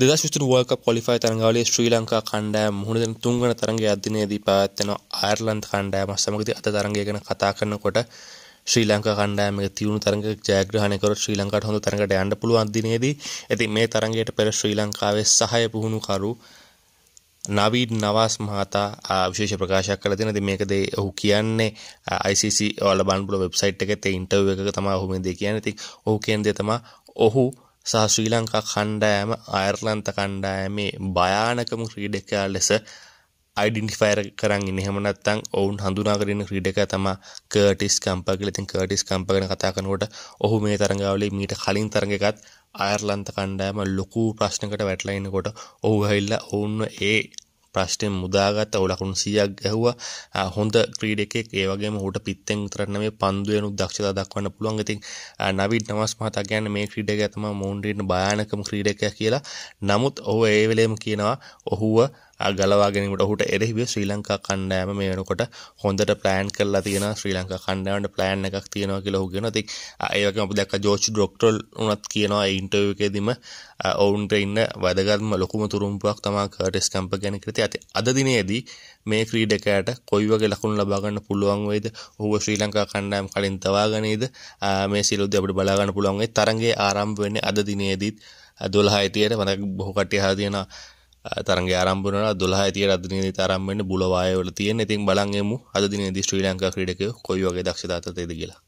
දෙදශිෂ්ටන වල්ක පොලිෆයි තරංගාවලේ ශ්‍රී ලංකා කණ්ඩෑ මුහුණද තුන්ගන තරගේ අධ්‍යනයේදී පැවත්වෙන අයර්ලන්ත කණ්ඩෑම සමගති අත තරගේ ගැන කතා කරනකොට ශ්‍රී ලංකා කණ්ඩෑම තිවුණු තරග ජයග්‍රහණකර ශ්‍රී ලංකාට හොඳ තරඟට යන්න පුළුවන් අධ්‍යනයේදී ඇති මේ තරගයට පෙර ශ්‍රී ලංකාවේ සහය පුහුණුකරු නවීඩ් නවාස් මහතා විශේෂ ප්‍රකාශයක් කළ දෙනද මේකදේ ඔහු කියන්නේ ICC ඔල බන්බුල වෙබ්සයිට් එකේ තේ ඉන්ටර්වයු එකක තමයි ඔහු මේ දේ කියන්නේ. ඉතින් ඔහු කියන්නේ තමා ඔහු සහ ශ්‍රී ලංකා කණ්ඩායම අයර්ලන්ත කණ්ඩායමේ භයානකම ක්‍රීඩකයා ලෙස අයිඩෙන්ටිෆයර් කරන් ඉන්නේ එහෙම නැත්නම් ඔවුන් හඳුනාගෙන ක්‍රීඩකයා තමයි කර්ටිස් කම්පා කියලා. ඉතින් කර්ටිස් කම්පා ගැන කතා කරනකොට ඔහු මේ තරඟාවලියේ මීට කලින් තරඟයකත් අයර්ලන්ත කණ්ඩායම ලොකු ප්‍රශ්නකට වැටලා ඉනකොට ඔහු ඇවිල්ලා ඔවුන්ව ඒ ප්‍රශ්ටෙන් මුදාගත් ඔවු ලකුණු 100ක් ගැහුවා හොඳ ක්‍රීඩකෙක් ඒ වගේම ඔහුට පිත්තෙන් විතරක් නෙමෙයි පන්දු වෙනු දක්ෂතා දක්වන්න පුළුවන්. ඉතින් නවීඩ් නවාස් මහතා කියන්නේ මේ ක්‍රීඩකයා තමයි මොවුන්ට භයානකම ක්‍රීඩකයා කියලා. නමුත් ඔහු ඒ වෙලේම කියනවා ඔහුව ගලවාගෙනීමට හුට එරෙහිව ශ්‍රී ලංකා කණ්ඩෑම මේ වෙනකොට හොඳට ප්ලෑන් කරලා තියෙන ශ්‍රී ලංකා කණ්ඩෑමට ප්ලෑන් එකක් තියෙනවා කියලා ඔහු කියනවා. ඉතින් ඒ වගේම අපි දැක්ක ජෝර්ජ් ඩොක්ටර් උනත් කියනවා ඒ ඉන්ටර්විව් එකේදීම ඔවුන්ට ඉන්න වැදගත්ම ලොකුම තුරුම්පුවක් තමයි කර්ටිස් කැම්ප ගැන කියලා තියෙන්නේ. අද දිනේදී මේ ක්‍රීඩකයාට කොයි වගේ ලකුණු ලබා ගන්න පුළුවන් වේද? ඔහුව ශ්‍රී ලංකා කණ්ඩායම කලින් තවා ගනේද? මේ සියලු දේ අපිට බලා ගන්න පුළුවන්. ඒ තරඟයේ ආරම්භ වෙන්නේ අද දිනේදීත් 12:30ට මම බොහෝ කට්ටිය හදලා තියෙනවා තරගේ ආරම්භන දොලා ඇතිය අදන තරම්මන්න බුලවායවල තියෙන ඉතින් බලන්ගෙමු අදදින දිස්ශ්‍රී ලංකා ක්‍රඩක කොයි වගේ දක්ෂතාතයද කියලා